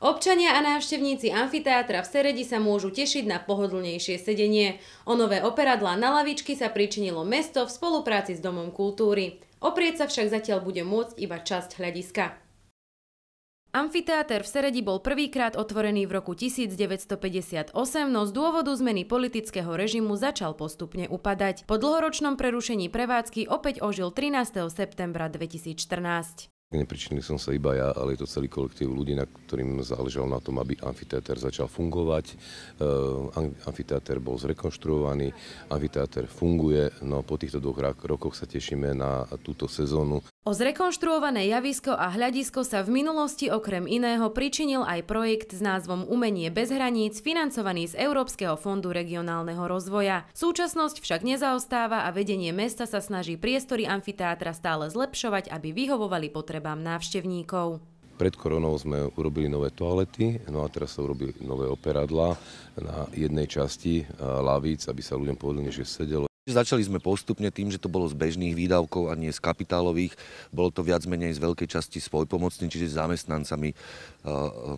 Občania a návštevníci amfiteátra v Seredi sa môžu tešiť na pohodlnejšie sedenie. O nové operadlá na lavičky sa pričinilo mesto v spolupráci s Domom kultúry. Oprieť sa však zatiaľ bude môcť iba časť hľadiska. Amfiteáter v Seredi bol prvýkrát otvorený v roku 1958, no z dôvodu zmeny politického režimu začal postupne upadať. Po dlhoročnom prerušení prevádzky opäť ožil 13. septembra 2014. Nepričinil som sa iba ja, ale je to celý kolektív ľudí, na ktorým záležalo na tom, aby amfiteáter začal fungovať. Eh, amfiteáter bol zrekonštruovaný, amfiteáter funguje, no po týchto dvoch rokoch sa tešíme na túto sezónu. O zrekonštruované javisko a hľadisko sa v minulosti okrem iného pričinil aj projekt s názvom Umenie bez hraníc, financovaný z Európskeho fondu regionálneho rozvoja. Súčasnosť však nezaostáva a vedenie mesta sa snaží priestory amfiteátra stále zlepšovať, aby vyhovovali potrebám návštevníkov. Pred koronou sme urobili nové toalety, no a teraz sa urobili nové operadla na jednej časti eh, lavíc, aby sa ľuďom že sedelo, Začali sme postupne tým, že to bolo z bežných výdavkov a nie z kapitálových. Bolo to viac menej z veľkej časti svojpomocný, čiže s zamestnancami e,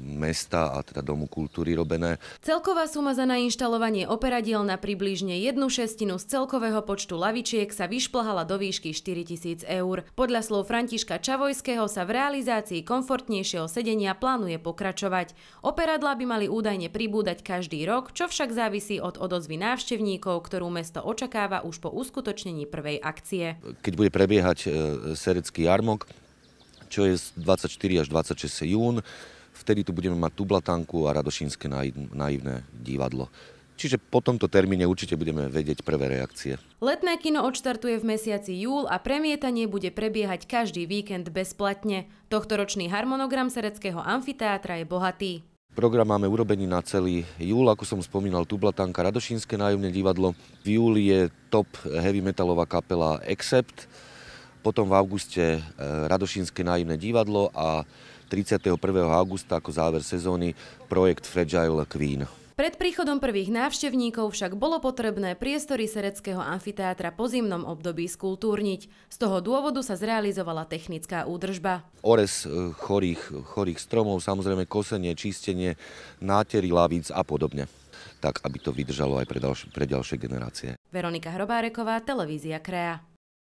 mesta a teda Domu kultúry robené. Celková suma za nainštalovanie operadiel na približne jednu šestinu z celkového počtu lavičiek sa vyšplhala do výšky 4000 eur. Podľa slov Františka Čavojského sa v realizácii komfortnejšieho sedenia plánuje pokračovať. Operadla by mali údajne pribúdať každý rok, čo však závisí od odozvy návštevníkov, ktorú mesto očakáva očakáva už po uskutočnení prvej akcie. Keď bude prebiehať e, serecký jarmok, čo je 24 až 26 jún, vtedy tu budeme mať Tublatanku a Radošinské naivné divadlo. Čiže po tomto termíne určite budeme vedieť prvé reakcie. Letné kino odštartuje v mesiaci júl a premietanie bude prebiehať každý víkend bezplatne. Tohtoročný harmonogram Sereckého amfiteátra je bohatý. Program máme urobený na celý júl, ako som spomínal, Tublatanka, Radošinské nájomné divadlo. V júli je top heavy metalová kapela Except, potom v auguste e, Radošinské nájomné divadlo a 31. augusta ako záver sezóny projekt Fragile Queen. Pred príchodom prvých návštevníkov však bolo potrebné priestory Sereckého amfiteátra po zimnom období skultúrniť. Z toho dôvodu sa zrealizovala technická údržba. Ores e, chorých, chorých stromov, samozrejme kosenie, čistenie, nátery lavíc a podobne tak aby to vydržalo aj pre ďalšie, pre ďalšie generácie. Veronika Hrobáreková, televízia Krea.